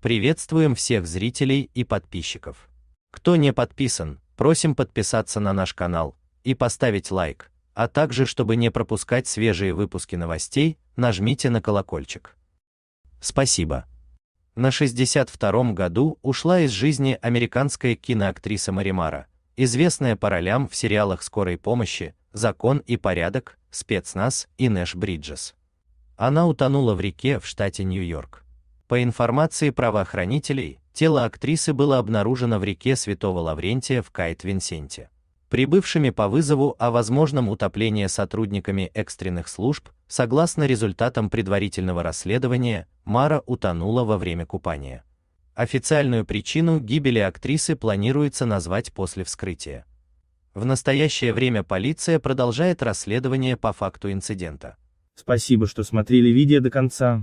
Приветствуем всех зрителей и подписчиков. Кто не подписан, просим подписаться на наш канал и поставить лайк, а также, чтобы не пропускать свежие выпуски новостей, нажмите на колокольчик. Спасибо. На 62-м году ушла из жизни американская киноактриса Маримара, известная по ролям в сериалах скорой помощи, закон и порядок, спецназ и Нэш Бриджес. Она утонула в реке в штате Нью-Йорк. По информации правоохранителей, тело актрисы было обнаружено в реке Святого Лаврентия в Кайт-Винсенте. Прибывшими по вызову о а возможном утоплении сотрудниками экстренных служб, согласно результатам предварительного расследования, Мара утонула во время купания. Официальную причину гибели актрисы планируется назвать после вскрытия. В настоящее время полиция продолжает расследование по факту инцидента. Спасибо, что смотрели видео до конца.